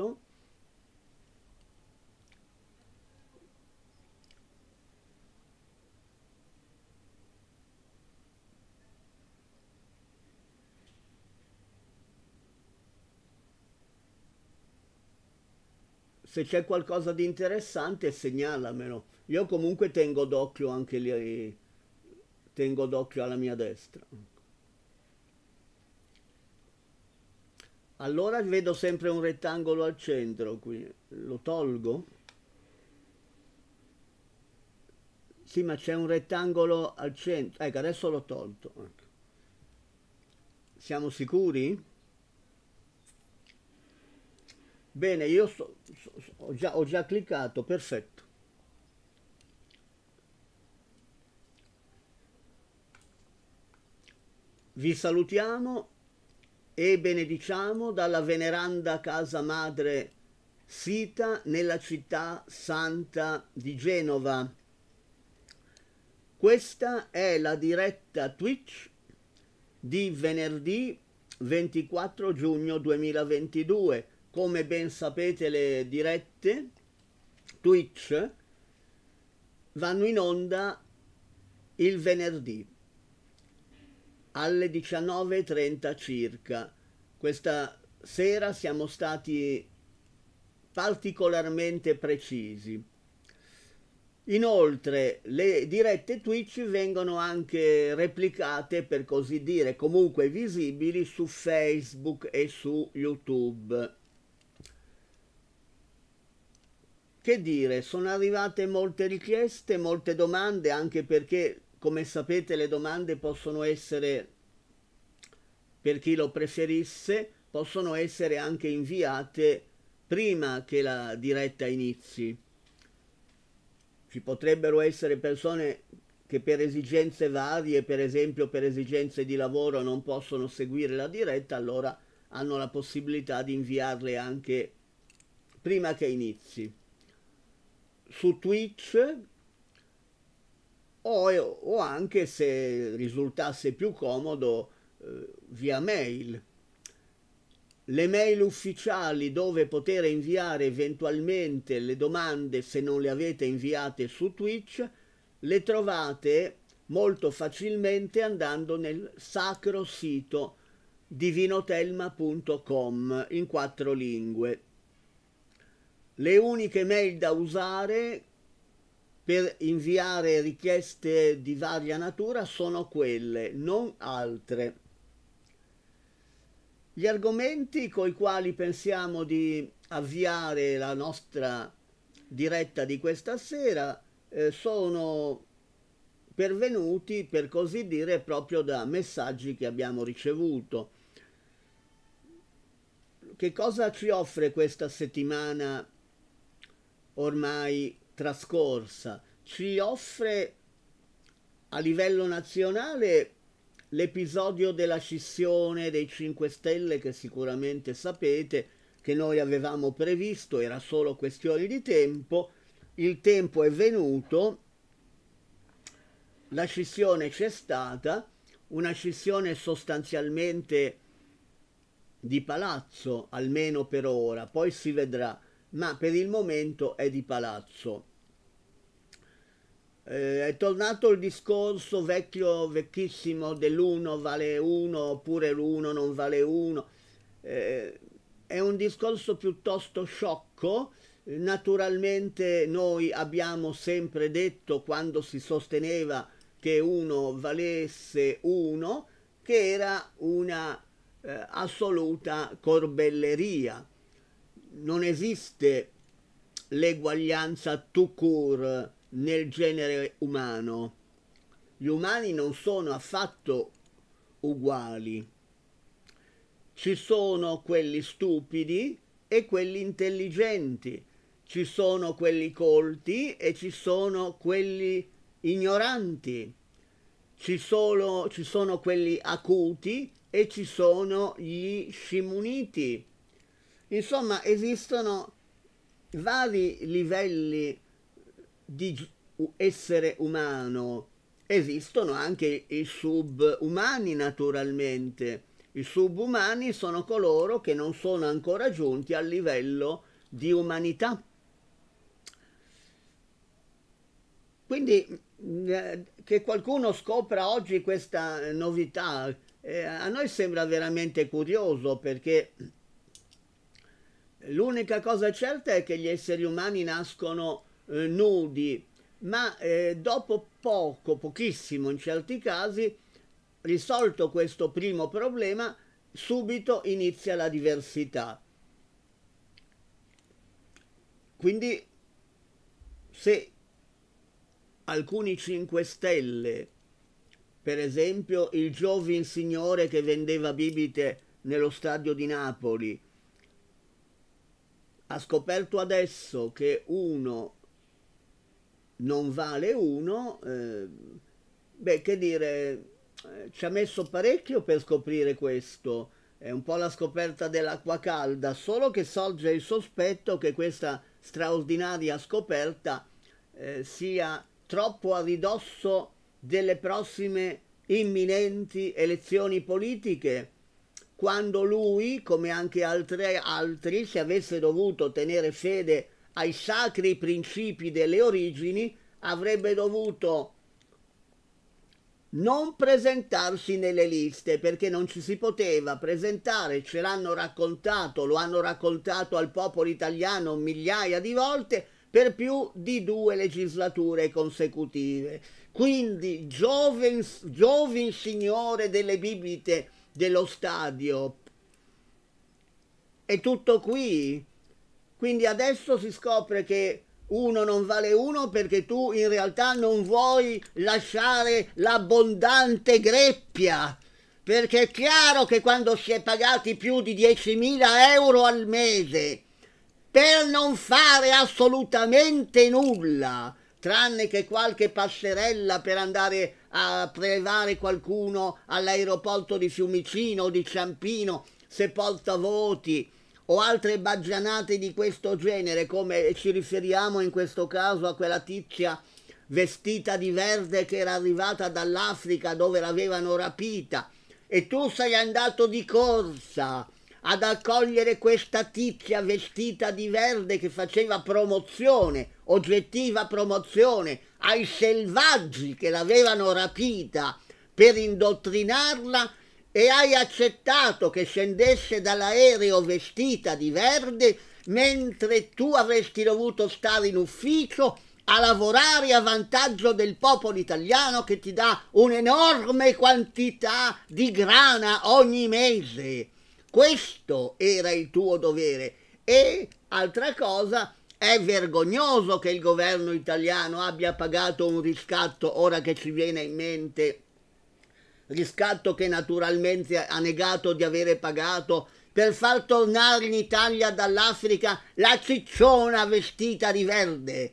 fatto se c'è qualcosa di interessante segnalamelo. Io comunque tengo d'occhio anche lì, tengo d'occhio alla mia destra. allora vedo sempre un rettangolo al centro qui lo tolgo sì ma c'è un rettangolo al centro ecco adesso l'ho tolto ecco. siamo sicuri? bene io so, so, so, ho, già, ho già cliccato perfetto vi salutiamo e benediciamo dalla veneranda casa madre sita nella città santa di Genova. Questa è la diretta Twitch di venerdì 24 giugno 2022. Come ben sapete le dirette Twitch vanno in onda il venerdì alle 19.30 circa. Questa sera siamo stati particolarmente precisi. Inoltre le dirette Twitch vengono anche replicate, per così dire, comunque visibili su Facebook e su YouTube. Che dire, sono arrivate molte richieste, molte domande, anche perché come sapete le domande possono essere, per chi lo preferisse, possono essere anche inviate prima che la diretta inizi. Ci potrebbero essere persone che per esigenze varie, per esempio per esigenze di lavoro, non possono seguire la diretta, allora hanno la possibilità di inviarle anche prima che inizi. Su Twitch o, o anche se risultasse più comodo eh, via mail. Le mail ufficiali dove poter inviare eventualmente le domande se non le avete inviate su Twitch le trovate molto facilmente andando nel sacro sito divinotelma.com in quattro lingue. Le uniche mail da usare per inviare richieste di varia natura sono quelle, non altre. Gli argomenti con i quali pensiamo di avviare la nostra diretta di questa sera eh, sono pervenuti, per così dire, proprio da messaggi che abbiamo ricevuto. Che cosa ci offre questa settimana ormai trascorsa ci offre a livello nazionale l'episodio della scissione dei 5 Stelle che sicuramente sapete che noi avevamo previsto, era solo questione di tempo, il tempo è venuto, la scissione c'è stata, una scissione sostanzialmente di palazzo, almeno per ora, poi si vedrà, ma per il momento è di palazzo. Eh, è tornato il discorso vecchio, vecchissimo dell'uno vale uno oppure l'uno non vale uno. Eh, è un discorso piuttosto sciocco. Naturalmente noi abbiamo sempre detto quando si sosteneva che uno valesse uno che era una eh, assoluta corbelleria. Non esiste l'eguaglianza tout court nel genere umano. Gli umani non sono affatto uguali. Ci sono quelli stupidi e quelli intelligenti, ci sono quelli colti e ci sono quelli ignoranti, ci sono, ci sono quelli acuti e ci sono gli scimuniti. Insomma, esistono vari livelli di di essere umano esistono anche i subumani naturalmente. I subumani sono coloro che non sono ancora giunti al livello di umanità. Quindi mm, eh, che qualcuno scopra oggi questa eh, novità eh, a noi sembra veramente curioso perché l'unica cosa certa è che gli esseri umani nascono eh, nudi, ma eh, dopo poco, pochissimo in certi casi, risolto questo primo problema, subito inizia la diversità. Quindi se alcuni 5 Stelle, per esempio il giovin signore che vendeva bibite nello stadio di Napoli, ha scoperto adesso che uno non vale uno, eh, beh, che dire, eh, ci ha messo parecchio per scoprire questo. È un po' la scoperta dell'acqua calda, solo che sorge il sospetto che questa straordinaria scoperta eh, sia troppo a ridosso delle prossime imminenti elezioni politiche, quando lui, come anche altri, altri se avesse dovuto tenere fede a ai sacri principi delle origini, avrebbe dovuto non presentarsi nelle liste perché non ci si poteva presentare, ce l'hanno raccontato, lo hanno raccontato al popolo italiano migliaia di volte per più di due legislature consecutive. Quindi giovin, giovin signore delle bibite dello stadio, è tutto qui, quindi adesso si scopre che uno non vale uno perché tu in realtà non vuoi lasciare l'abbondante greppia. Perché è chiaro che quando si è pagati più di 10.000 euro al mese per non fare assolutamente nulla, tranne che qualche passerella per andare a prelevare qualcuno all'aeroporto di Fiumicino o di Ciampino se porta voti, o altre baggianate di questo genere, come ci riferiamo in questo caso a quella tizia vestita di verde che era arrivata dall'Africa dove l'avevano rapita e tu sei andato di corsa ad accogliere questa tizia vestita di verde che faceva promozione, oggettiva promozione, ai selvaggi che l'avevano rapita per indottrinarla e hai accettato che scendesse dall'aereo vestita di verde mentre tu avresti dovuto stare in ufficio a lavorare a vantaggio del popolo italiano che ti dà un'enorme quantità di grana ogni mese. Questo era il tuo dovere e, altra cosa, è vergognoso che il governo italiano abbia pagato un riscatto ora che ci viene in mente riscatto che naturalmente ha negato di avere pagato, per far tornare in Italia dall'Africa la cicciona vestita di verde.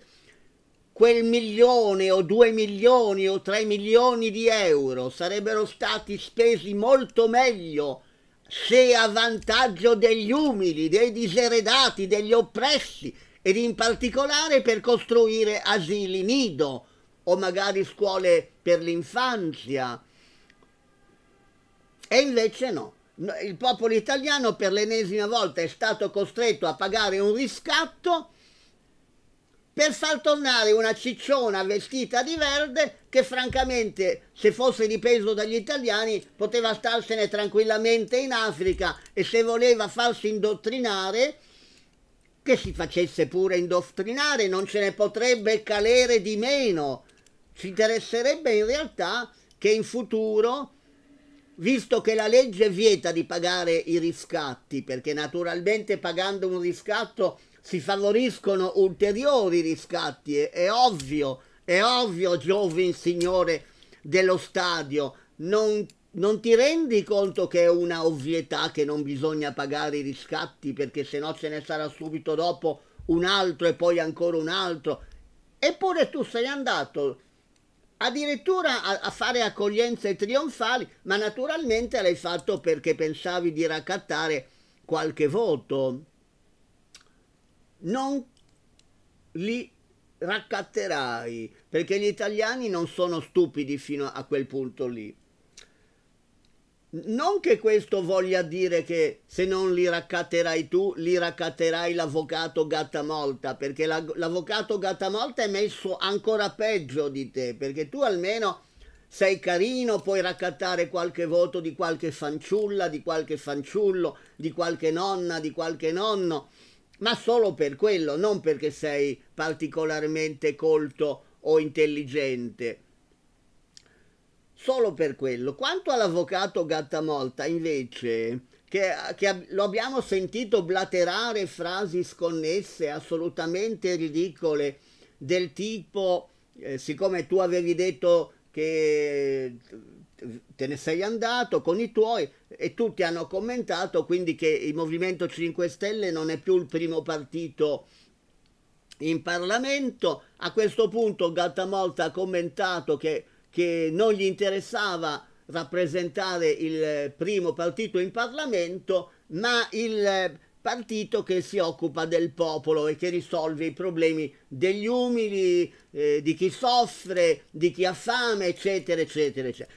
Quel milione o due milioni o tre milioni di euro sarebbero stati spesi molto meglio se a vantaggio degli umili, dei diseredati, degli oppressi ed in particolare per costruire asili nido o magari scuole per l'infanzia e invece no. Il popolo italiano per l'ennesima volta è stato costretto a pagare un riscatto per far tornare una cicciona vestita di verde che francamente se fosse dipeso dagli italiani poteva starsene tranquillamente in Africa e se voleva farsi indottrinare che si facesse pure indottrinare non ce ne potrebbe calere di meno ci interesserebbe in realtà che in futuro visto che la legge vieta di pagare i riscatti, perché naturalmente pagando un riscatto si favoriscono ulteriori riscatti, è, è ovvio, è ovvio, giovin signore dello stadio, non, non ti rendi conto che è una ovvietà che non bisogna pagare i riscatti perché se no ce ne sarà subito dopo un altro e poi ancora un altro. Eppure tu sei andato addirittura a, a, fare accoglienze trionfali, ma naturalmente l'hai fatto perché pensavi di raccattare qualche voto. Non li raccatterai, perché gli italiani non sono stupidi fino a quel punto lì. Non che questo voglia dire che se non li raccatterai tu, li raccatterai l'avvocato Gattamolta, perché la, l'avvocato Gattamolta è messo ancora peggio di te, perché tu almeno sei carino, puoi raccattare qualche voto di qualche fanciulla, di qualche fanciullo, di qualche nonna, di qualche nonno, ma solo per quello, non perché sei particolarmente colto o intelligente solo per quello. Quanto all'avvocato Gattamolta, invece, che, che, lo abbiamo sentito blaterare frasi sconnesse, assolutamente ridicole, del tipo, eh, siccome tu avevi detto che te ne sei andato con i tuoi e tutti hanno commentato quindi che il Movimento 5 Stelle non è più il primo partito in Parlamento. A questo punto Gattamolta ha commentato che che non gli interessava rappresentare il eh, primo partito in Parlamento, ma il eh, partito che si occupa del popolo e che risolve i problemi degli umili, eh, di chi soffre, di chi ha fame, eccetera, eccetera, eccetera.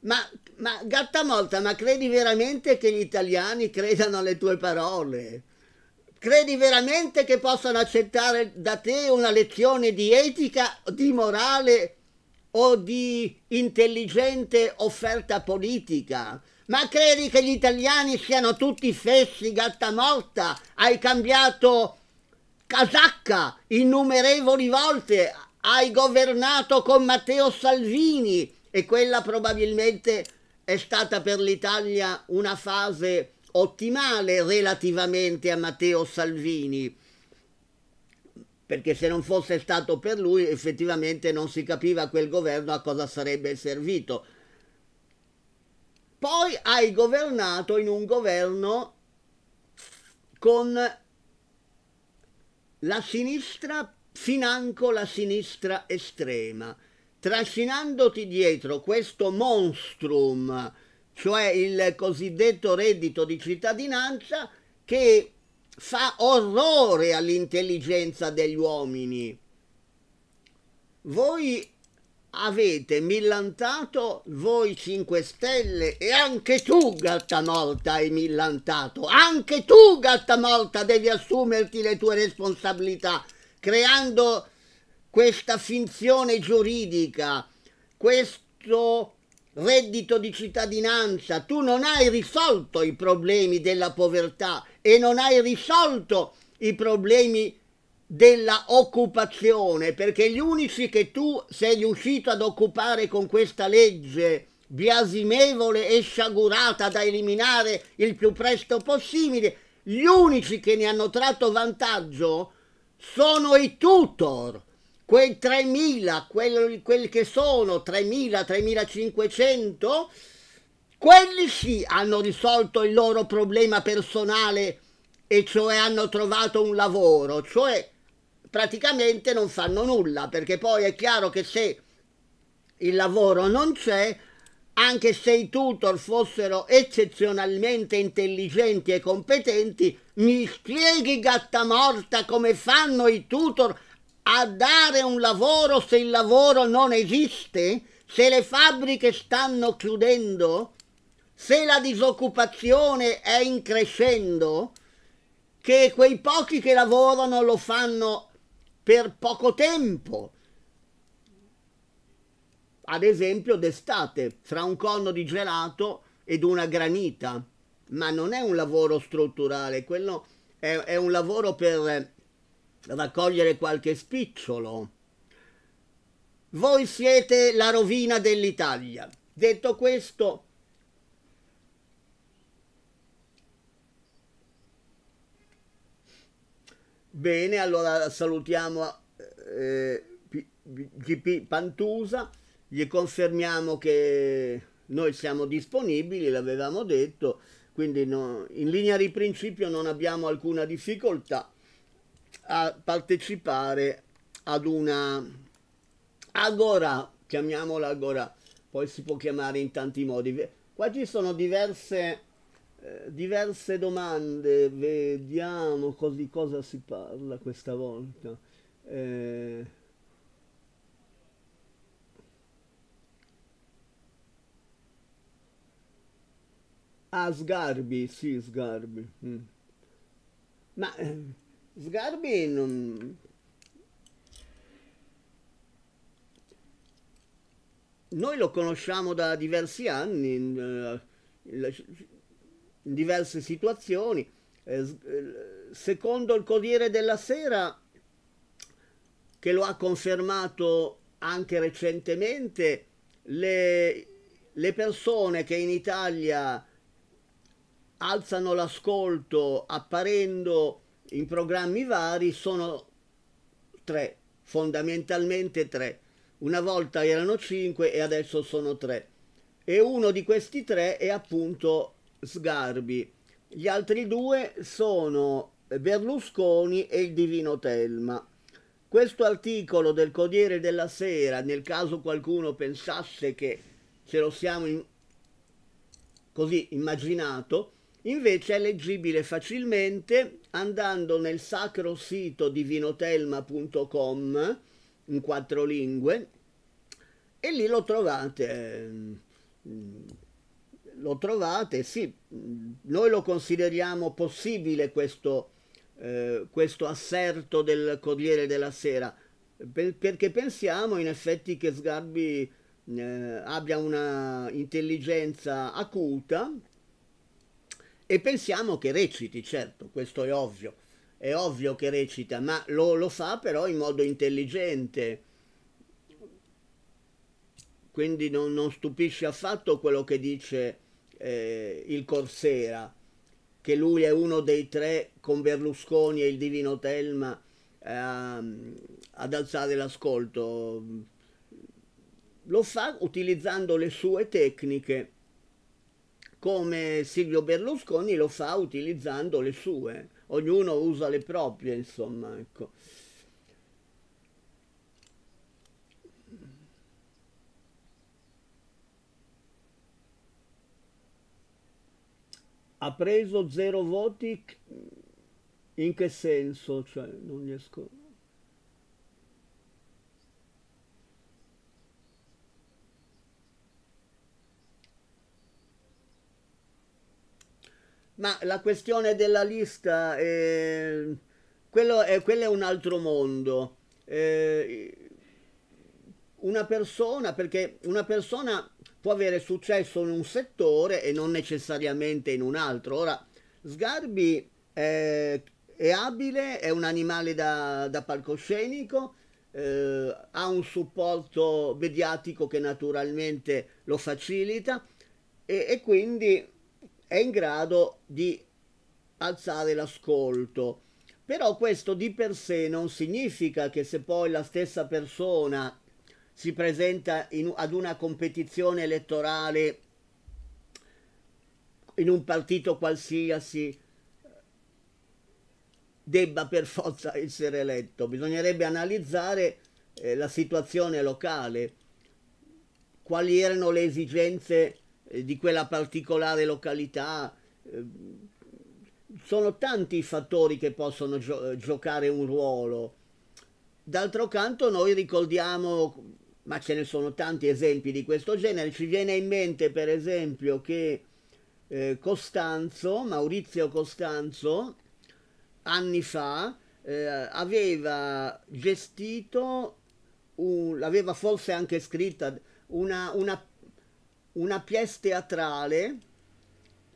Ma, ma morta, ma credi veramente che gli italiani credano alle tue parole? Credi veramente che possano accettare da te una lezione di etica, di morale o di intelligente offerta politica. Ma credi che gli italiani siano tutti fessi, gatta morta? Hai cambiato casacca innumerevoli volte, hai governato con Matteo Salvini e quella probabilmente è stata per l'Italia una fase ottimale relativamente a Matteo Salvini perché se non fosse stato per lui effettivamente non si capiva quel governo a cosa sarebbe servito. Poi hai governato in un governo con la sinistra financo la sinistra estrema, trascinandoti dietro questo monstrum, cioè il cosiddetto reddito di cittadinanza, che fa orrore all'intelligenza degli uomini. Voi avete millantato, voi 5 Stelle, e anche tu, Gattamolta, hai millantato. Anche tu, Gattamolta, devi assumerti le tue responsabilità, creando questa finzione giuridica, questo reddito di cittadinanza, tu non hai risolto i problemi della povertà e non hai risolto i problemi della occupazione, perché gli unici che tu sei riuscito ad occupare con questa legge biasimevole e sciagurata da eliminare il più presto possibile, gli unici che ne hanno tratto vantaggio sono i tutor, quei 3.000, quelli, quelli che sono 3.000, 3.500, quelli sì hanno risolto il loro problema personale e cioè hanno trovato un lavoro, cioè praticamente non fanno nulla, perché poi è chiaro che se il lavoro non c'è, anche se i tutor fossero eccezionalmente intelligenti e competenti, mi spieghi gatta morta come fanno i tutor a dare un lavoro se il lavoro non esiste? Se le fabbriche stanno chiudendo? Se la disoccupazione è in crescendo? Che quei pochi che lavorano lo fanno per poco tempo? Ad esempio d'estate, fra un corno di gelato ed una granita. Ma non è un lavoro strutturale, quello è, è un lavoro per raccogliere qualche spicciolo. Voi siete la rovina dell'Italia. Detto questo, bene, allora salutiamo eh, Pantusa, gli confermiamo che noi siamo disponibili, l'avevamo detto, quindi no, in linea di principio non abbiamo alcuna difficoltà a partecipare ad una agora, chiamiamola agora, poi si può chiamare in tanti modi. Qua ci sono diverse, eh, diverse domande, vediamo di cosa si parla questa volta. Eh, Ah, Sgarbi, sì, Sgarbi. Mm. Ma eh, Sgarbi non... Noi lo conosciamo da diversi anni, in, eh, in diverse situazioni. Eh, eh, secondo il Corriere della Sera, che lo ha confermato anche recentemente, le, le persone che in Italia alzano l'ascolto apparendo in programmi vari sono tre, fondamentalmente tre. Una volta erano cinque e adesso sono tre. E uno di questi tre è appunto Sgarbi. Gli altri due sono Berlusconi e il Divino Telma. Questo articolo del Codiere della Sera, nel caso qualcuno pensasse che ce lo siamo in... così immaginato, Invece è leggibile facilmente andando nel sacro sito di vinotelma.com in quattro lingue e lì lo trovate. Mm, lo trovate, sì, noi lo consideriamo possibile questo, eh, questo asserto del Corriere della Sera, perché pensiamo in effetti che Sgarbi eh, abbia una intelligenza acuta, e pensiamo che reciti, certo, questo è ovvio, è ovvio che recita, ma lo, lo fa però in modo intelligente, quindi non, non stupisce affatto quello che dice eh, il Corsera, che lui è uno dei tre con Berlusconi e il Divino Telma eh, ad alzare l'ascolto. Lo fa utilizzando le sue tecniche come Silvio Berlusconi lo fa utilizzando le sue, ognuno usa le proprie, insomma, ecco. Ha preso zero voti in che senso? Cioè, non riesco... Ma la questione della lista, eh, quello, è, quello, è, un altro mondo. Eh, una persona, perché una persona può avere successo in un settore e non necessariamente in un altro. Ora, Sgarbi è, eh, è abile, è un animale da, da palcoscenico, eh, ha un supporto mediatico che naturalmente lo facilita e, e quindi è in grado di alzare l'ascolto. Però questo di per sé non significa che se poi la stessa persona si presenta in, ad una competizione elettorale in un partito qualsiasi debba per forza essere eletto. Bisognerebbe analizzare eh, la situazione locale, quali erano le esigenze eh, di quella particolare località. Eh, sono tanti i fattori che possono gio- eh, giocare un ruolo. D'altro canto noi ricordiamo, ma ce ne sono tanti esempi di questo genere, ci viene in mente per esempio che eh, Costanzo, Maurizio Costanzo, anni fa eh, aveva gestito, un, l'aveva forse anche scritta, una, una una pièce teatrale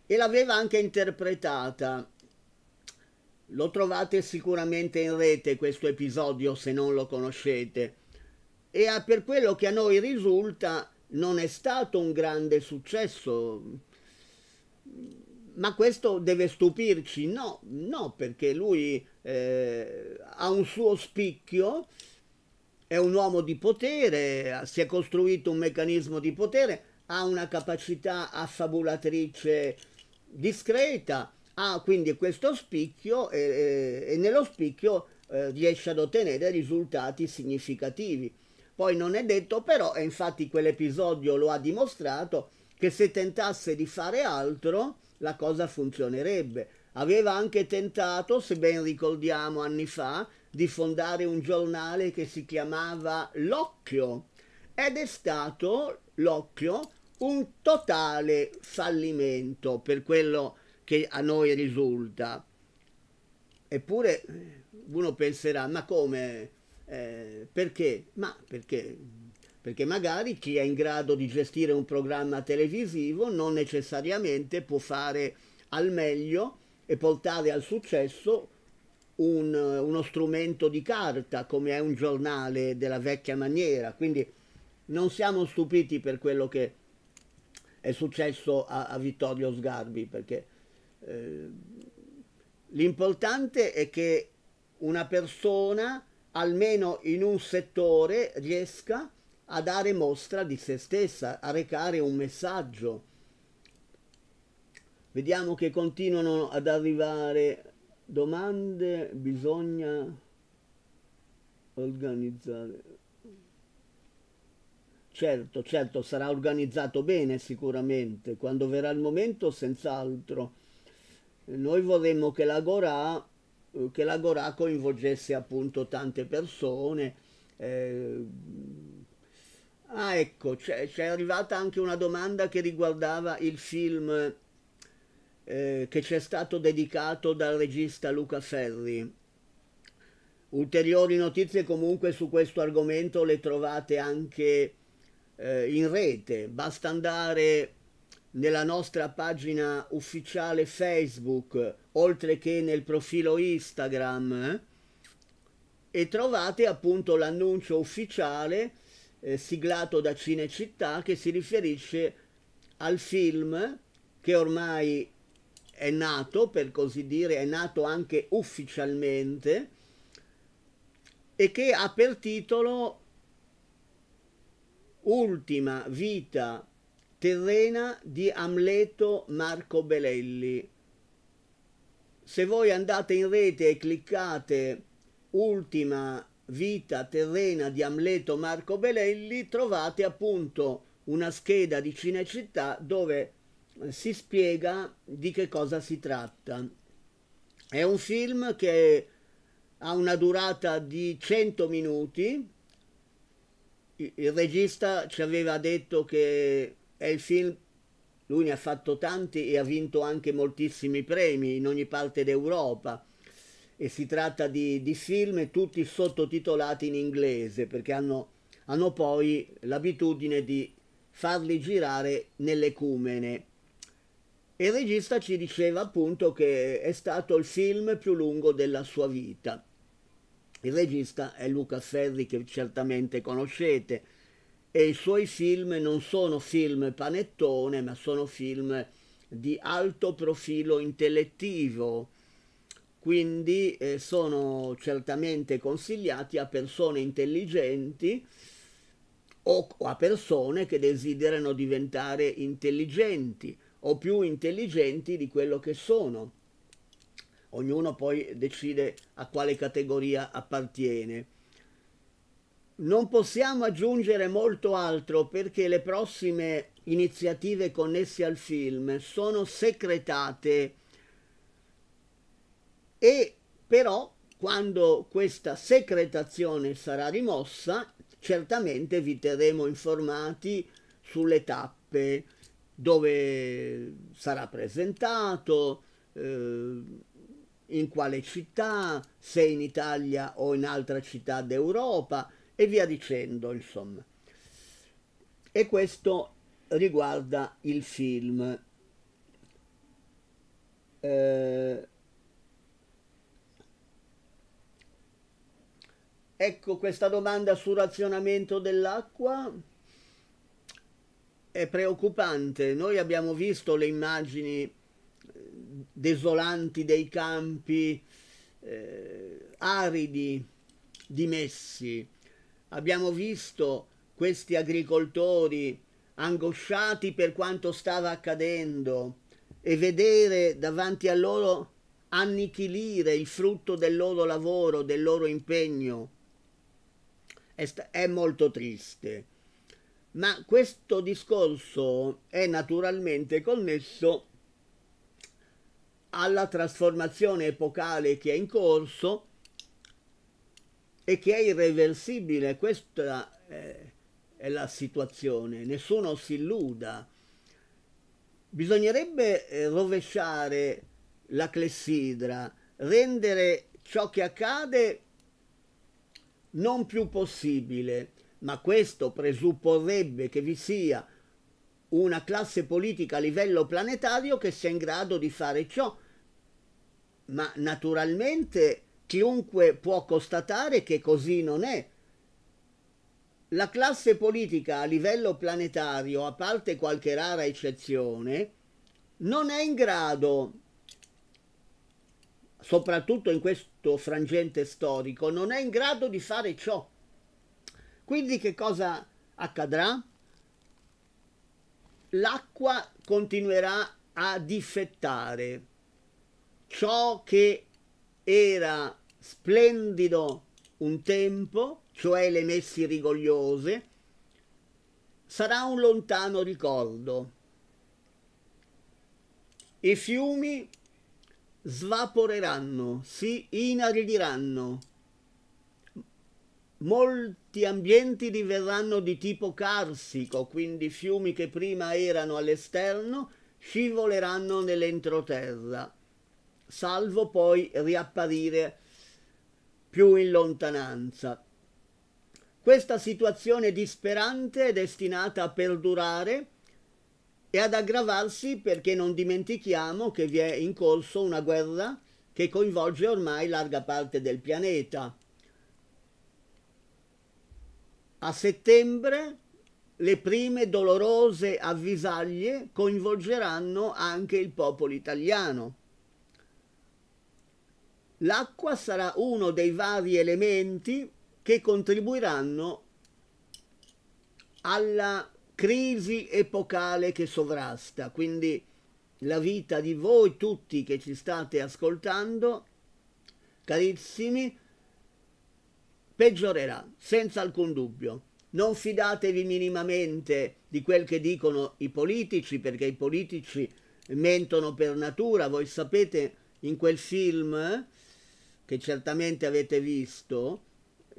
e l'aveva anche interpretata. Lo trovate sicuramente in rete questo episodio se non lo conoscete. E per quello che a noi risulta non è stato un grande successo. Ma questo deve stupirci? No, no, perché lui eh, ha un suo spicchio, è un uomo di potere, si è costruito un meccanismo di potere ha una capacità affabulatrice discreta, ha quindi questo spicchio e, e nello spicchio eh, riesce ad ottenere risultati significativi. Poi non è detto però, e infatti quell'episodio lo ha dimostrato, che se tentasse di fare altro la cosa funzionerebbe. Aveva anche tentato, se ben ricordiamo anni fa, di fondare un giornale che si chiamava L'Occhio, ed è stato l'occhio un totale fallimento per quello che a noi risulta. Eppure uno penserà, ma come? Eh, perché? Ma perché? Perché magari chi è in grado di gestire un programma televisivo non necessariamente può fare al meglio e portare al successo un, uno strumento di carta come è un giornale della vecchia maniera. Quindi non siamo stupiti per quello che è successo a, a Vittorio Sgarbi, perché eh, l'importante è che una persona, almeno in un settore, riesca a dare mostra di se stessa, a recare un messaggio. Vediamo che continuano ad arrivare domande, bisogna organizzare. Certo, certo, sarà organizzato bene sicuramente, quando verrà il momento senz'altro. Noi vorremmo che l'Agora, eh, che la coinvolgesse appunto tante persone. Eh, ah ecco, c'è, c'è arrivata anche una domanda che riguardava il film eh, che ci è stato dedicato dal regista Luca Ferri. Ulteriori notizie comunque su questo argomento le trovate anche eh, in rete, basta andare nella nostra pagina ufficiale Facebook, oltre che nel profilo Instagram, eh, e trovate appunto l'annuncio ufficiale eh, siglato da Cinecittà che si riferisce al film che ormai è nato, per così dire, è nato anche ufficialmente e che ha per titolo ultima vita terrena di Amleto Marco Belelli. Se voi andate in rete e cliccate ultima vita terrena di Amleto Marco Belelli trovate appunto una scheda di Cinecittà dove eh, si spiega di che cosa si tratta. È un film che ha una durata di 100 minuti il regista ci aveva detto che è il film, lui ne ha fatto tanti e ha vinto anche moltissimi premi in ogni parte d'Europa e si tratta di, di film tutti sottotitolati in inglese perché hanno, hanno poi l'abitudine di farli girare nelle cumene. E il regista ci diceva appunto che è stato il film più lungo della sua vita. Il regista è Luca Ferri che certamente conoscete e i suoi film non sono film panettone ma sono film di alto profilo intellettivo quindi eh, sono certamente consigliati a persone intelligenti o a persone che desiderano diventare intelligenti o più intelligenti di quello che sono ognuno poi decide a quale categoria appartiene. Non possiamo aggiungere molto altro perché le prossime iniziative connesse al film sono secretate e però quando questa secretazione sarà rimossa certamente vi terremo informati sulle tappe dove sarà presentato, eh, in quale città, se in Italia o in altra città d'Europa e via dicendo, insomma. E questo riguarda il film. Eh, ecco questa domanda sul razionamento dell'acqua è preoccupante. Noi abbiamo visto le immagini desolanti dei campi, eh, aridi, dimessi. Abbiamo visto questi agricoltori angosciati per quanto stava accadendo e vedere davanti a loro annichilire il frutto del loro lavoro, del loro impegno, è, è molto triste. Ma questo discorso è naturalmente connesso alla trasformazione epocale che è in corso e che è irreversibile. Questa eh, è la situazione, nessuno si illuda. Bisognerebbe eh, rovesciare la clessidra, rendere ciò che accade non più possibile, ma questo presupporrebbe che vi sia una classe politica a livello planetario che sia in grado di fare ciò ma naturalmente chiunque può constatare che così non è. La classe politica a livello planetario, a parte qualche rara eccezione, non è in grado, soprattutto in questo frangente storico, non è in grado di fare ciò. Quindi che cosa accadrà? L'acqua continuerà a difettare ciò che era splendido un tempo, cioè le messi rigogliose, sarà un lontano ricordo. I fiumi svaporeranno, si inaridiranno. Molti ambienti diverranno di tipo carsico, quindi fiumi che prima erano all'esterno scivoleranno nell'entroterra salvo poi riapparire più in lontananza. Questa situazione disperante è destinata a perdurare e ad aggravarsi perché non dimentichiamo che vi è in corso una guerra che coinvolge ormai larga parte del pianeta. A settembre le prime dolorose avvisaglie coinvolgeranno anche il popolo italiano. L'acqua sarà uno dei vari elementi che contribuiranno alla crisi epocale che sovrasta. Quindi la vita di voi tutti che ci state ascoltando, carissimi, peggiorerà, senza alcun dubbio. Non fidatevi minimamente di quel che dicono i politici, perché i politici mentono per natura. Voi sapete in quel film eh, che certamente avete visto,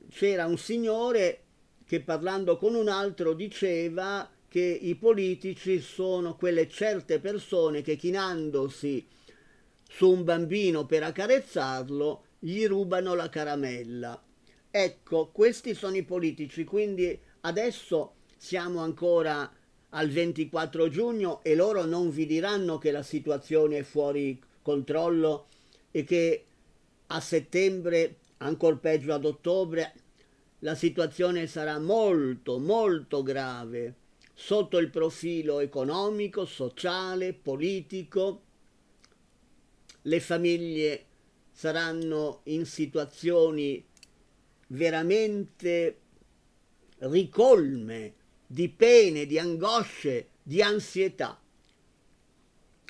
c'era un signore che parlando con un altro diceva che i politici sono quelle certe persone che chinandosi su un bambino per accarezzarlo gli rubano la caramella. Ecco, questi sono i politici, quindi adesso siamo ancora al 24 giugno e loro non vi diranno che la situazione è fuori controllo e che a settembre, ancora peggio ad ottobre, la situazione sarà molto, molto grave sotto il profilo economico, sociale, politico. Le famiglie saranno in situazioni veramente ricolme di pene, di angosce, di ansietà.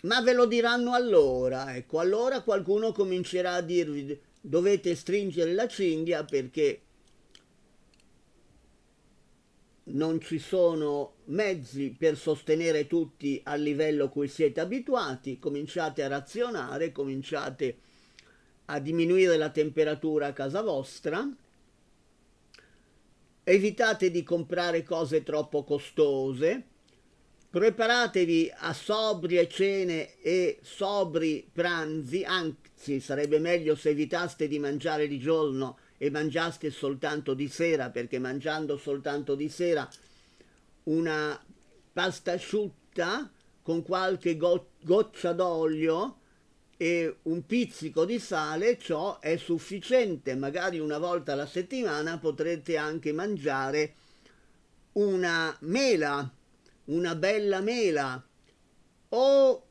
Ma ve lo diranno allora, ecco, allora qualcuno comincerà a dirvi dovete stringere la cinghia perché non ci sono mezzi per sostenere tutti al livello cui siete abituati, cominciate a razionare, cominciate a diminuire la temperatura a casa vostra, evitate di comprare cose troppo costose, Preparatevi a sobrie cene e sobri pranzi, anzi sarebbe meglio se evitaste di mangiare di giorno e mangiaste soltanto di sera, perché mangiando soltanto di sera una pasta asciutta con qualche go goccia d'olio e un pizzico di sale, ciò è sufficiente. Magari una volta alla settimana potrete anche mangiare una mela una bella mela o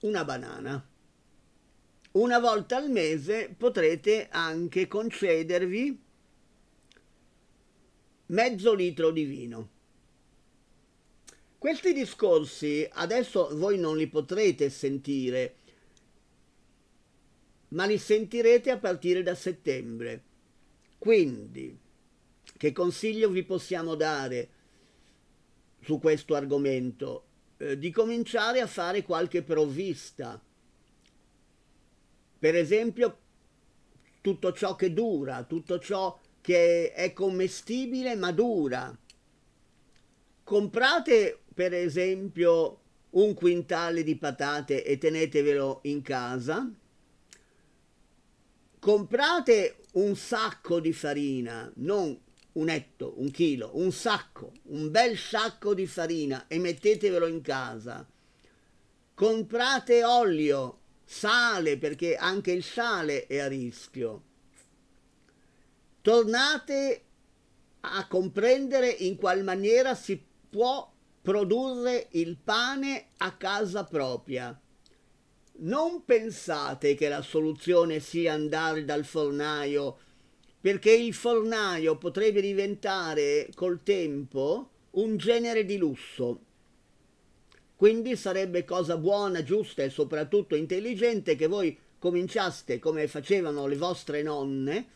una banana. Una volta al mese potrete anche concedervi mezzo litro di vino. Questi discorsi adesso voi non li potrete sentire, ma li sentirete a partire da settembre. Quindi, che consiglio vi possiamo dare? su questo argomento, eh, di cominciare a fare qualche provvista. Per esempio, tutto ciò che dura, tutto ciò che è commestibile ma dura. Comprate, per esempio, un quintale di patate e tenetevelo in casa. Comprate un sacco di farina, non un etto, un chilo, un sacco, un bel sacco di farina e mettetevelo in casa. Comprate olio, sale, perché anche il sale è a rischio. Tornate a comprendere in qual maniera si può produrre il pane a casa propria. Non pensate che la soluzione sia andare dal fornaio perché il fornaio potrebbe diventare col tempo un genere di lusso. Quindi sarebbe cosa buona, giusta e soprattutto intelligente che voi cominciaste, come facevano le vostre nonne,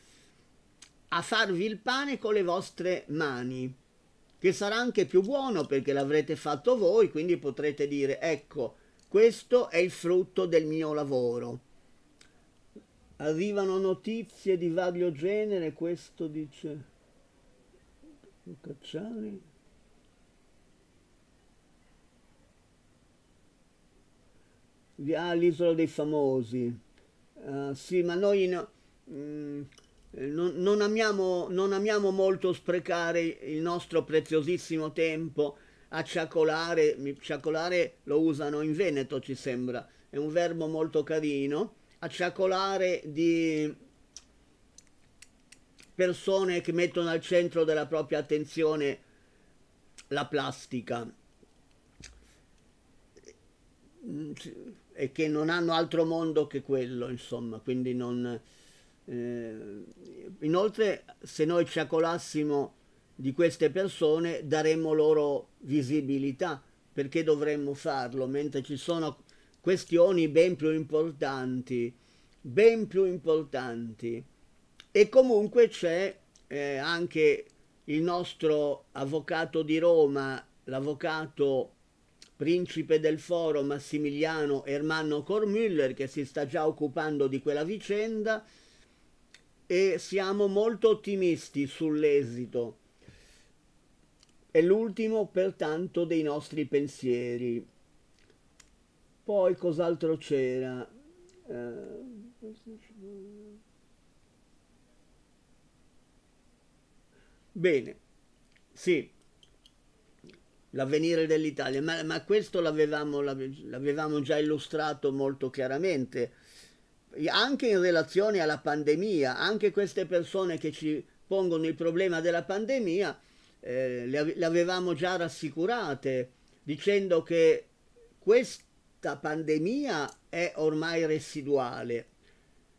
a farvi il pane con le vostre mani, che sarà anche più buono perché l'avrete fatto voi, quindi potrete dire ecco, questo è il frutto del mio lavoro arrivano notizie di vario genere, questo dice Cacciari. Ah, l'isola dei famosi. Uh, sì, ma noi no, mm, eh, non, non, amiamo, non amiamo molto sprecare il nostro preziosissimo tempo a ciacolare. Ciacolare lo usano in Veneto, ci sembra. È un verbo molto carino ciacolare di persone che mettono al centro della propria attenzione la plastica e che non hanno altro mondo che quello, insomma, quindi non... Eh, inoltre, se noi ciacolassimo di queste persone, daremmo loro visibilità, perché dovremmo farlo, mentre ci sono questioni ben più importanti, ben più importanti. E comunque c'è eh, anche il nostro avvocato di Roma, l'avvocato principe del foro Massimiliano Ermanno Kormüller che si sta già occupando di quella vicenda e siamo molto ottimisti sull'esito. È l'ultimo pertanto dei nostri pensieri. Poi cos'altro c'era? Eh, bene, sì, l'avvenire dell'Italia, ma, ma questo l'avevamo, l'avevamo già illustrato molto chiaramente, anche in relazione alla pandemia, anche queste persone che ci pongono il problema della pandemia, eh, le, le avevamo già rassicurate dicendo che questo questa pandemia è ormai residuale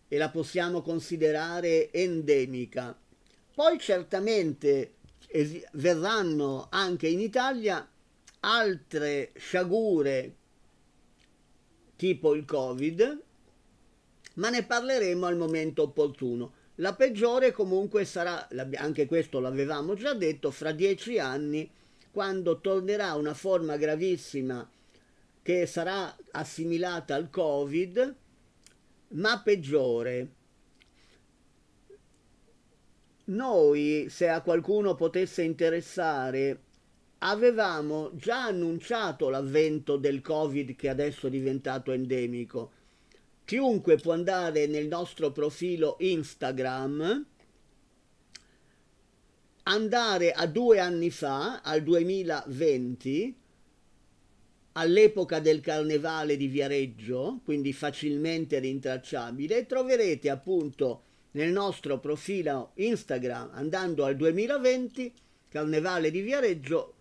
e la possiamo considerare endemica. Poi certamente verranno anche in Italia altre sciagure tipo il Covid, ma ne parleremo al momento opportuno. La peggiore comunque sarà, anche questo l'avevamo già detto, fra dieci anni, quando tornerà una forma gravissima che sarà assimilata al Covid, ma peggiore. Noi, se a qualcuno potesse interessare, avevamo già annunciato l'avvento del Covid che adesso è diventato endemico. Chiunque può andare nel nostro profilo Instagram, andare a due anni fa, al 2020, all'epoca del carnevale di Viareggio, quindi facilmente rintracciabile, troverete appunto nel nostro profilo Instagram andando al 2020, carnevale di Viareggio,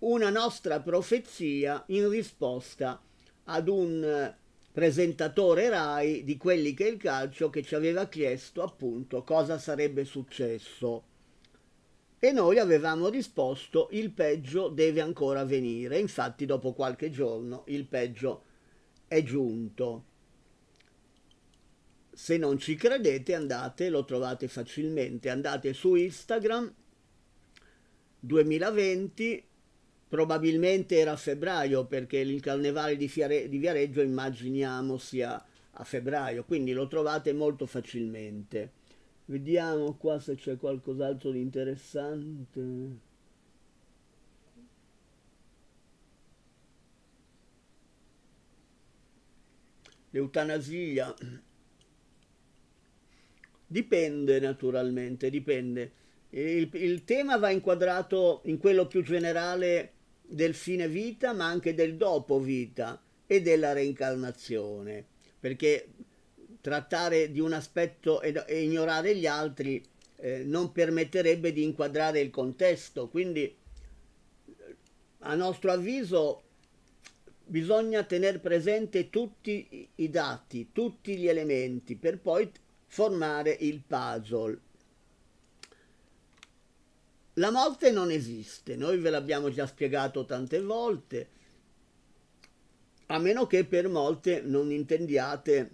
una nostra profezia in risposta ad un presentatore Rai di quelli che è il calcio che ci aveva chiesto appunto cosa sarebbe successo e noi avevamo risposto il peggio deve ancora venire, infatti dopo qualche giorno il peggio è giunto. Se non ci credete andate, lo trovate facilmente, andate su Instagram 2020, probabilmente era a febbraio perché il carnevale di, Fiare, di Viareggio immaginiamo sia a febbraio, quindi lo trovate molto facilmente. Vediamo qua se c'è qualcos'altro di interessante. L'eutanasia dipende naturalmente, dipende. Il, il, tema va inquadrato in quello più generale del fine vita, ma anche del dopo vita e della reincarnazione, perché trattare di un aspetto e, e ignorare gli altri eh, non permetterebbe di inquadrare il contesto. Quindi, a nostro avviso, bisogna tenere presente tutti i dati, tutti gli elementi per poi formare il puzzle. La morte non esiste, noi ve l'abbiamo già spiegato tante volte, a meno che per morte non intendiate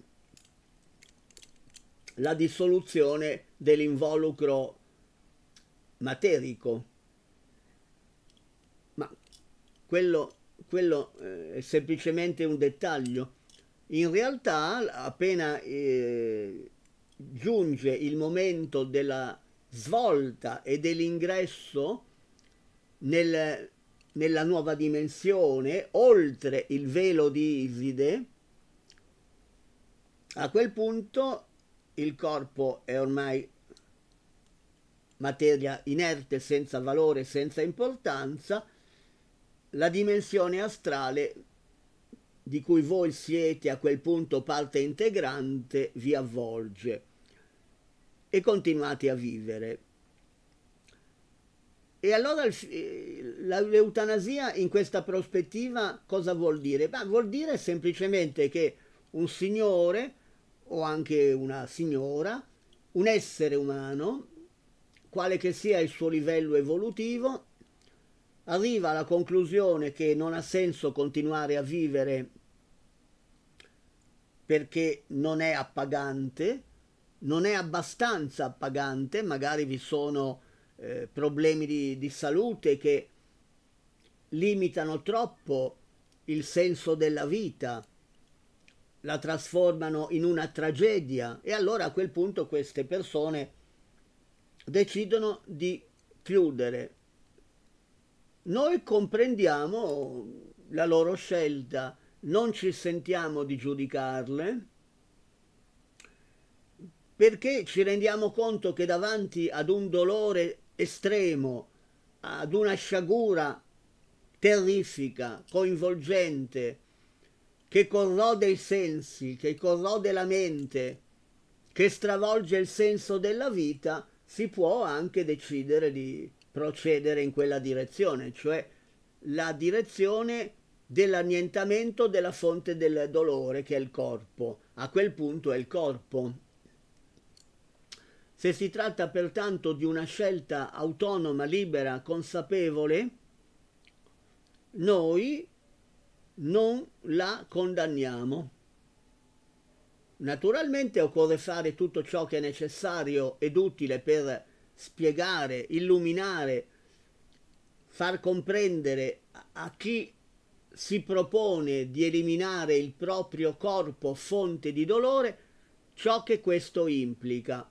la dissoluzione dell'involucro materico. Ma quello, quello eh, è semplicemente un dettaglio. In realtà, appena eh, giunge il momento della svolta e dell'ingresso nel, nella nuova dimensione, oltre il velo di Iside, a quel punto il corpo è ormai materia inerte, senza valore, senza importanza, la dimensione astrale di cui voi siete a quel punto parte integrante vi avvolge e continuate a vivere. E allora l'eutanasia in questa prospettiva cosa vuol dire? Bah, vuol dire semplicemente che un signore o anche una signora, un essere umano, quale che sia il suo livello evolutivo, arriva alla conclusione che non ha senso continuare a vivere perché non è appagante, non è abbastanza appagante, magari vi sono eh, problemi di, di salute che limitano troppo il senso della vita la trasformano in una tragedia e allora a quel punto queste persone decidono di chiudere. Noi comprendiamo la loro scelta, non ci sentiamo di giudicarle perché ci rendiamo conto che davanti ad un dolore estremo, ad una sciagura terrifica, coinvolgente, che corrode i sensi, che corrode la mente, che stravolge il senso della vita, si può anche decidere di procedere in quella direzione, cioè la direzione dell'annientamento della fonte del dolore che è il corpo. A quel punto è il corpo. Se si tratta pertanto di una scelta autonoma, libera, consapevole, noi non la condanniamo. Naturalmente occorre fare tutto ciò che è necessario ed utile per spiegare, illuminare, far comprendere a chi si propone di eliminare il proprio corpo fonte di dolore ciò che questo implica.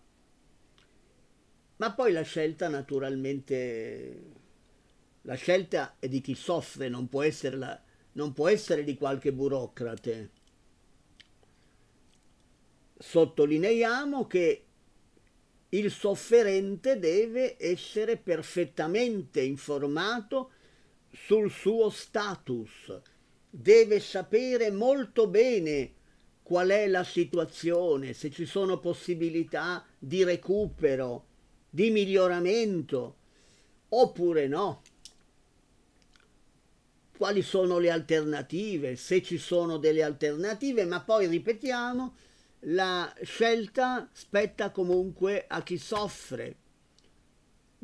Ma poi la scelta naturalmente, la scelta è di chi soffre, non può essere la, non può essere di qualche burocrate. Sottolineiamo che il sofferente deve essere perfettamente informato sul suo status, deve sapere molto bene qual è la situazione, se ci sono possibilità di recupero, di miglioramento, oppure no quali sono le alternative, se ci sono delle alternative, ma poi ripetiamo, la scelta spetta comunque a chi soffre,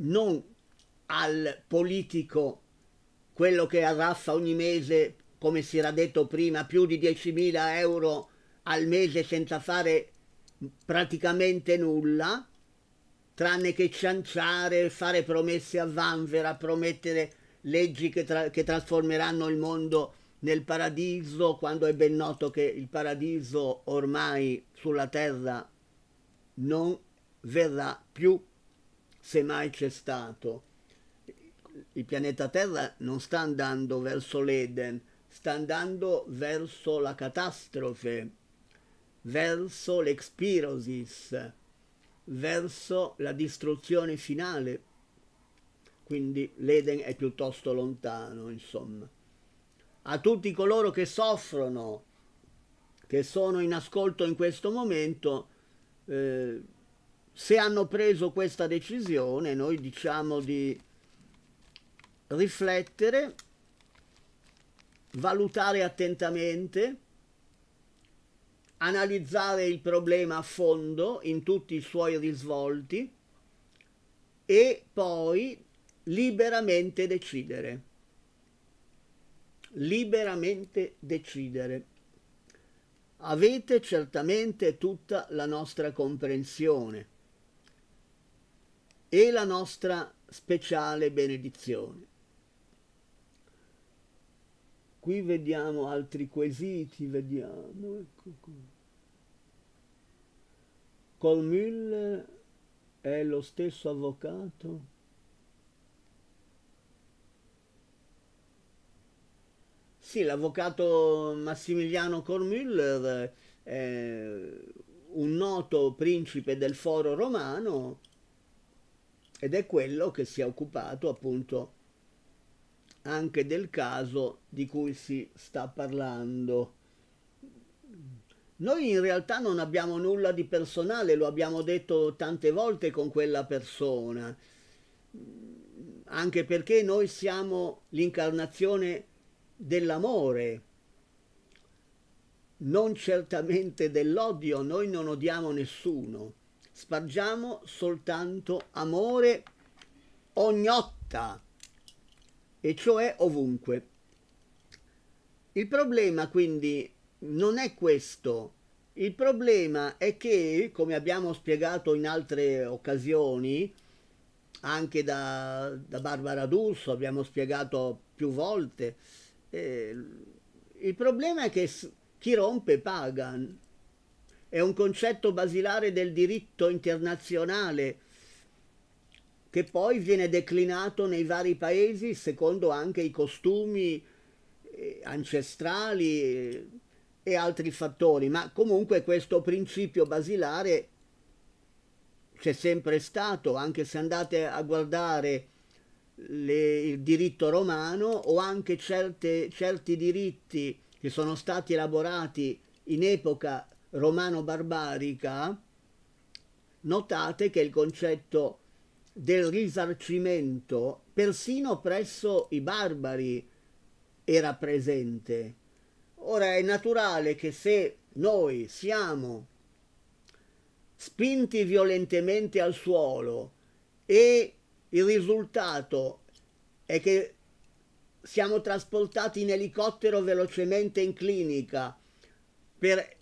non al politico, quello che arraffa ogni mese, come si era detto prima, più di 10.000 euro al mese senza fare praticamente nulla, tranne che cianciare, fare promesse a vanvera, promettere leggi che, tra che trasformeranno il mondo nel paradiso, quando è ben noto che il paradiso ormai sulla terra non verrà più, se mai c'è stato. Il pianeta Terra non sta andando verso l'Eden, sta andando verso la catastrofe, verso l'expirosis, verso la distruzione finale quindi l'Eden è piuttosto lontano, insomma. A tutti coloro che soffrono, che sono in ascolto in questo momento, eh, se hanno preso questa decisione, noi diciamo di riflettere, valutare attentamente, analizzare il problema a fondo in tutti i suoi risvolti e poi liberamente decidere. Liberamente decidere. Avete certamente tutta la nostra comprensione e la nostra speciale benedizione. Qui vediamo altri quesiti, vediamo, ecco qui. Colmüller è lo stesso avvocato Sì, l'avvocato Massimiliano Kornmüller, eh, un noto principe del foro romano, ed è quello che si è occupato appunto anche del caso di cui si sta parlando. Noi in realtà non abbiamo nulla di personale, lo abbiamo detto tante volte con quella persona, anche perché noi siamo l'incarnazione dell'amore, non certamente dell'odio, noi non odiamo nessuno, spargiamo soltanto amore ognotta, e cioè ovunque. Il problema quindi non è questo, il problema è che, come abbiamo spiegato in altre occasioni, anche da, da Barbara D'Urso abbiamo spiegato più volte, eh, il problema è che chi rompe paga. È un concetto basilare del diritto internazionale che poi viene declinato nei vari paesi secondo anche i costumi eh, ancestrali eh, e altri fattori, ma comunque questo principio basilare c'è sempre stato, anche se andate a guardare le, il diritto romano o anche certe, certi diritti che sono stati elaborati in epoca romano-barbarica, notate che il concetto del risarcimento persino presso i barbari era presente. Ora è naturale che se noi siamo spinti violentemente al suolo e il risultato è che siamo trasportati in elicottero velocemente in clinica per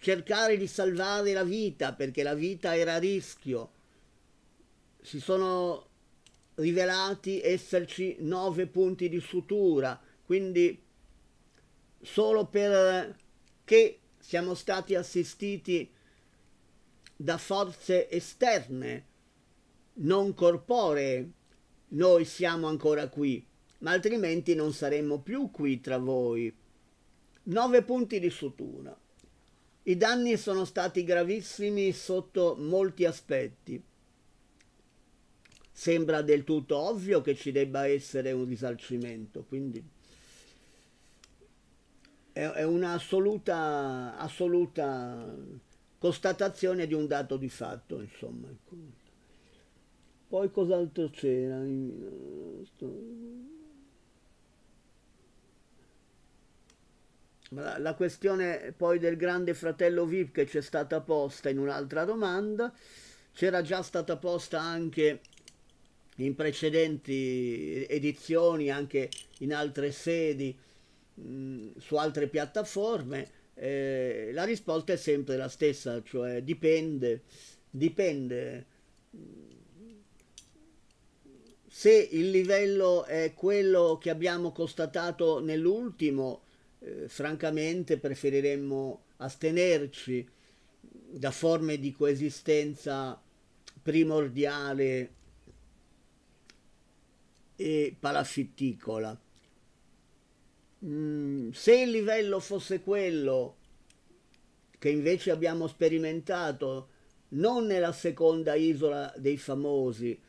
cercare di salvare la vita perché la vita era a rischio. Si sono rivelati esserci nove punti di sutura, quindi solo perché siamo stati assistiti da forze esterne non corporee, noi siamo ancora qui, ma altrimenti non saremmo più qui tra voi. Nove punti di sutura. I danni sono stati gravissimi sotto molti aspetti. Sembra del tutto ovvio che ci debba essere un risarcimento, quindi è, è un'assoluta assoluta constatazione di un dato di fatto, insomma. Ecco. Poi cos'altro c'era? La, la questione poi del grande fratello VIP che c'è stata posta in un'altra domanda, c'era già stata posta anche in precedenti edizioni, anche in altre sedi, mh, mm, su altre piattaforme, eh, la risposta è sempre la stessa, cioè dipende, dipende mm, se il livello è quello che abbiamo constatato nell'ultimo, eh, francamente preferiremmo astenerci da forme di coesistenza primordiale e palafitticola. Mm, se il livello fosse quello che invece abbiamo sperimentato non nella seconda isola dei famosi,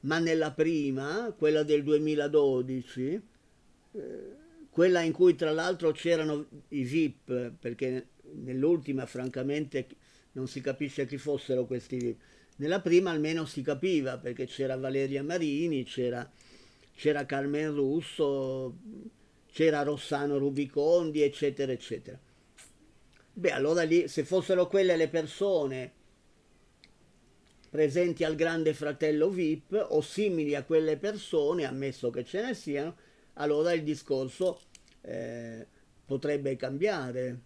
ma nella prima, quella del 2012, eh, quella in cui tra l'altro c'erano i VIP, perché nell'ultima francamente non si capisce chi fossero questi VIP, nella prima almeno si capiva perché c'era Valeria Marini, c'era, c'era Carmen Russo, c'era Rossano Rubicondi, eccetera, eccetera. Beh, allora lì, se fossero quelle le persone presenti al grande fratello VIP o simili a quelle persone, ammesso che ce ne siano, allora il discorso eh, potrebbe cambiare.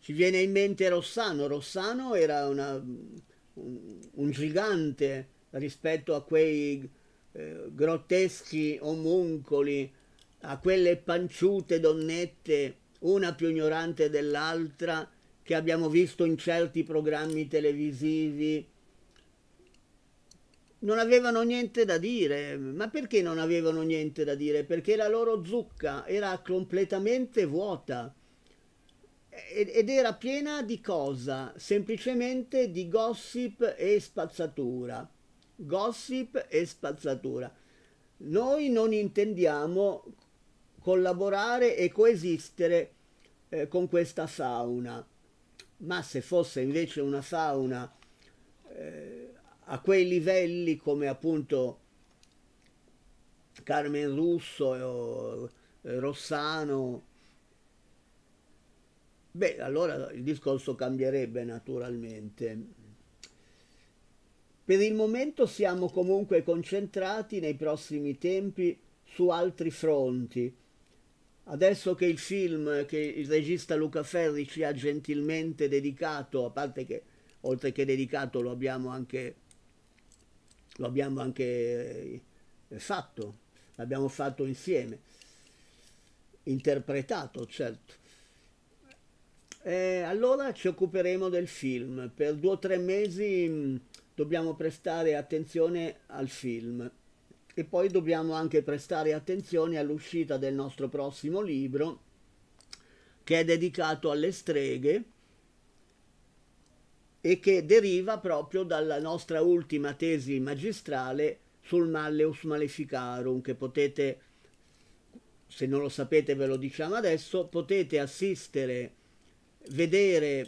Ci viene in mente Rossano, Rossano era una, un, un, gigante rispetto a quei eh, grotteschi omuncoli, a quelle panciute donnette, una più ignorante dell'altra, che abbiamo visto in certi programmi televisivi non avevano niente da dire. Ma perché non avevano niente da dire? Perché la loro zucca era completamente vuota ed era piena di cosa? Semplicemente di gossip e spazzatura. Gossip e spazzatura. Noi non intendiamo collaborare e coesistere eh, con questa fauna ma se fosse invece una fauna eh, a quei livelli come appunto Carmen Russo, o eh, eh, Rossano, beh allora il discorso cambierebbe naturalmente. Per il momento siamo comunque concentrati nei prossimi tempi su altri fronti Adesso che il film che il regista Luca Ferri ci ha gentilmente dedicato, a parte che oltre che dedicato lo abbiamo anche, lo abbiamo anche eh, fatto, l'abbiamo fatto insieme, interpretato certo. E allora ci occuperemo del film, per due o tre mesi mm, dobbiamo prestare attenzione al film e poi dobbiamo anche prestare attenzione all'uscita del nostro prossimo libro che è dedicato alle streghe e che deriva proprio dalla nostra ultima tesi magistrale sul Malleus Maleficarum che potete se non lo sapete ve lo diciamo adesso potete assistere vedere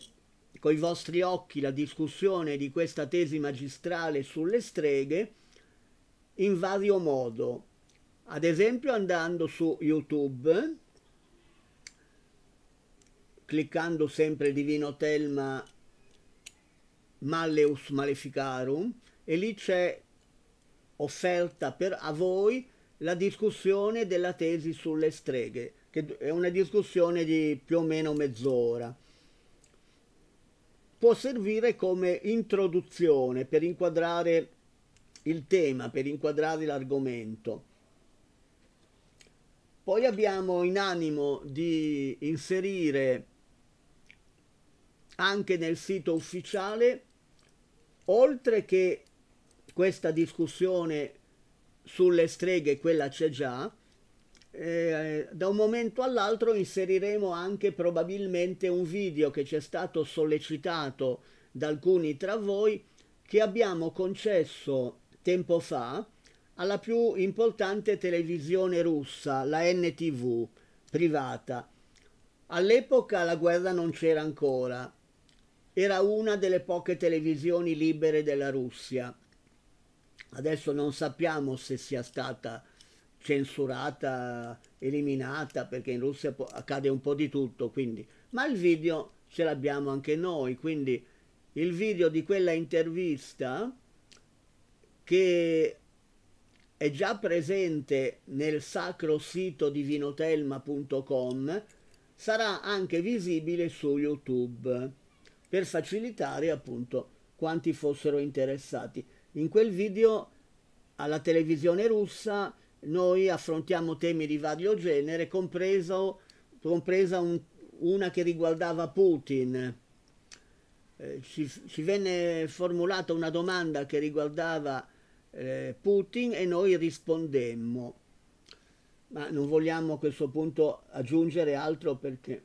con i vostri occhi la discussione di questa tesi magistrale sulle streghe in vario modo, ad esempio andando su YouTube, cliccando sempre Divino Telma Malleus Maleficarum e lì c'è offerta per a voi la discussione della tesi sulle streghe, che è una discussione di più o meno mezz'ora. Può servire come introduzione per inquadrare il tema per inquadrare l'argomento. Poi abbiamo in animo di inserire anche nel sito ufficiale, oltre che questa discussione sulle streghe, quella c'è già, eh, da un momento all'altro inseriremo anche probabilmente un video che ci è stato sollecitato da alcuni tra voi che abbiamo concesso tempo fa alla più importante televisione russa, la NTV, privata. All'epoca la guerra non c'era ancora, era una delle poche televisioni libere della Russia. Adesso non sappiamo se sia stata censurata, eliminata, perché in Russia accade un po' di tutto, quindi. ma il video ce l'abbiamo anche noi, quindi il video di quella intervista che è già presente nel sacro sito divinotelma.com, sarà anche visibile su YouTube per facilitare appunto quanti fossero interessati. In quel video alla televisione russa noi affrontiamo temi di vario genere, compreso, compresa un, una che riguardava Putin. Eh, ci, ci venne formulata una domanda che riguardava eh, Putin e noi rispondemmo. Ma non vogliamo a questo punto aggiungere altro perché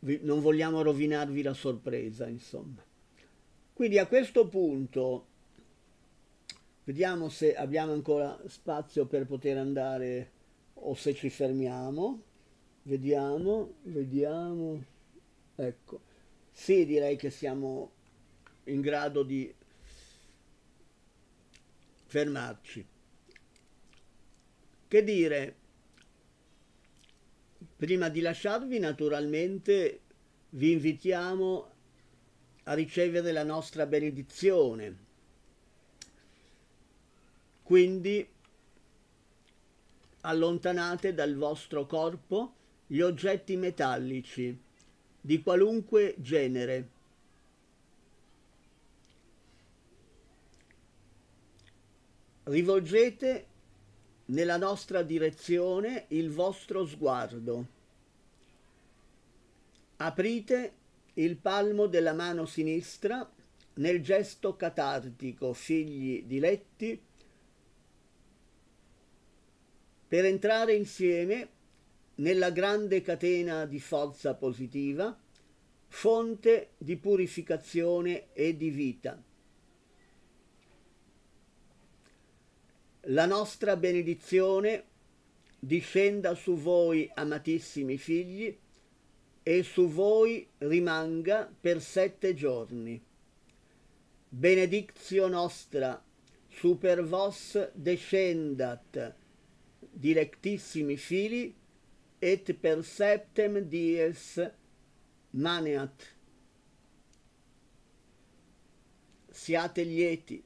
vi, non vogliamo rovinarvi la sorpresa, insomma. Quindi a questo punto vediamo se abbiamo ancora spazio per poter andare o se ci fermiamo. Vediamo, vediamo. Ecco. Sì, direi che siamo in grado di fermarci. Che dire, prima di lasciarvi naturalmente vi invitiamo a ricevere la nostra benedizione. Quindi allontanate dal vostro corpo gli oggetti metallici di qualunque genere rivolgete nella nostra direzione il vostro sguardo. Aprite il palmo della mano sinistra nel gesto catartico, figli diletti, per entrare insieme nella grande catena di forza positiva, fonte di purificazione e di vita. La nostra benedizione discenda su voi, amatissimi figli, e su voi rimanga per sette giorni. Benedictio nostra, super vos descendat, dilectissimi fili, et per septem dies maneat. Siate lieti,